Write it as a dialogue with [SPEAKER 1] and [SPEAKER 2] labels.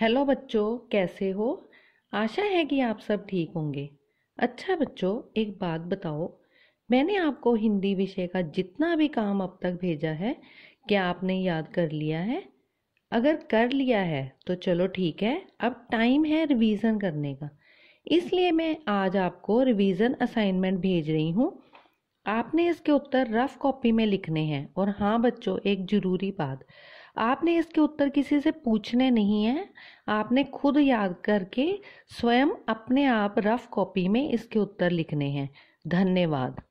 [SPEAKER 1] hello बच्चों कैसे हो आशा है कि आप सब ठीक होंगे अच्छा बच्चों एक बात बताओ मैंने आपको हिंदी विषय का जितना भी काम अब तक भेजा है क्या आपने याद कर लिया है अगर कर लिया है तो चलो ठीक है अब टाइम है रिवीजन करने का इसलिए मैं आज आपको रिवीजन असाइनमेंट भेज रही हूँ आपने इसके उत्तर रफ कॉपी में लिखने हैं और हाँ बच्चों एक ज़रूरी बात आपने इसके उत्तर किसी से पूछने नहीं हैं आपने खुद याद करके स्वयं अपने आप रफ कॉपी में इसके उत्तर लिखने हैं धन्यवाद